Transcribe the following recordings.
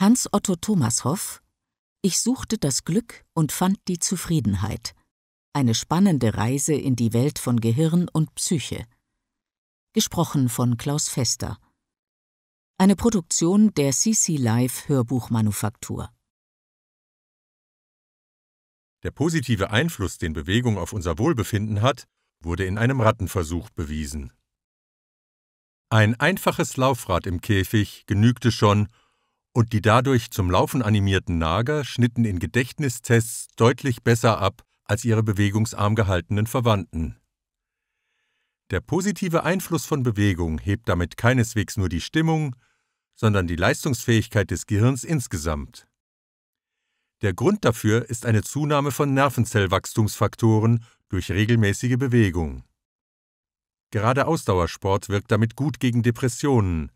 Hans Otto Thomashoff Ich suchte das Glück und fand die Zufriedenheit. Eine spannende Reise in die Welt von Gehirn und Psyche. Gesprochen von Klaus Fester. Eine Produktion der CC Live Hörbuchmanufaktur. Der positive Einfluss, den Bewegung auf unser Wohlbefinden hat, wurde in einem Rattenversuch bewiesen. Ein einfaches Laufrad im Käfig genügte schon, und die dadurch zum Laufen animierten Nager schnitten in Gedächtnistests deutlich besser ab als ihre bewegungsarm gehaltenen Verwandten. Der positive Einfluss von Bewegung hebt damit keineswegs nur die Stimmung, sondern die Leistungsfähigkeit des Gehirns insgesamt. Der Grund dafür ist eine Zunahme von Nervenzellwachstumsfaktoren durch regelmäßige Bewegung. Gerade Ausdauersport wirkt damit gut gegen Depressionen,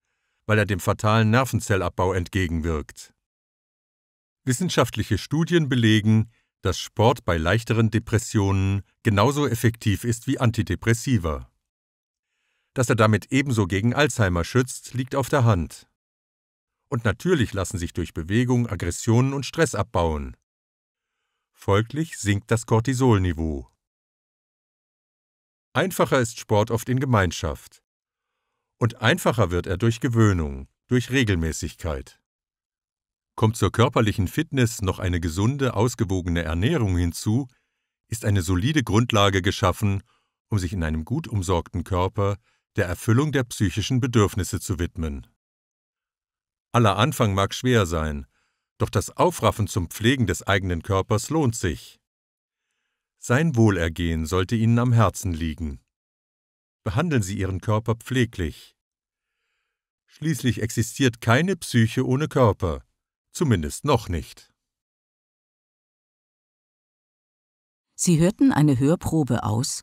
weil er dem fatalen Nervenzellabbau entgegenwirkt. Wissenschaftliche Studien belegen, dass Sport bei leichteren Depressionen genauso effektiv ist wie Antidepressiva. Dass er damit ebenso gegen Alzheimer schützt, liegt auf der Hand. Und natürlich lassen sich durch Bewegung Aggressionen und Stress abbauen. Folglich sinkt das Cortisolniveau. Einfacher ist Sport oft in Gemeinschaft und einfacher wird er durch Gewöhnung, durch Regelmäßigkeit. Kommt zur körperlichen Fitness noch eine gesunde, ausgewogene Ernährung hinzu, ist eine solide Grundlage geschaffen, um sich in einem gut umsorgten Körper der Erfüllung der psychischen Bedürfnisse zu widmen. Aller Anfang mag schwer sein, doch das Aufraffen zum Pflegen des eigenen Körpers lohnt sich. Sein Wohlergehen sollte Ihnen am Herzen liegen. Behandeln Sie Ihren Körper pfleglich, Schließlich existiert keine Psyche ohne Körper, zumindest noch nicht. Sie hörten eine Hörprobe aus.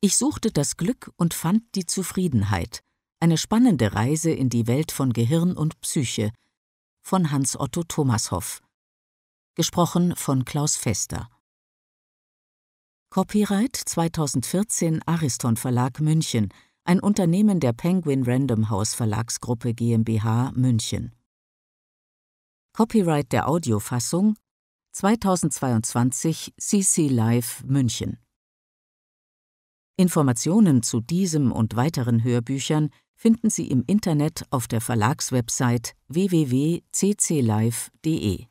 Ich suchte das Glück und fand die Zufriedenheit. Eine spannende Reise in die Welt von Gehirn und Psyche von Hans Otto Thomashoff. Gesprochen von Klaus Fester. Copyright 2014 Ariston Verlag München ein Unternehmen der Penguin Random House Verlagsgruppe GmbH München. Copyright der Audiofassung 2022 CC Live München. Informationen zu diesem und weiteren Hörbüchern finden Sie im Internet auf der Verlagswebsite www.cclive.de.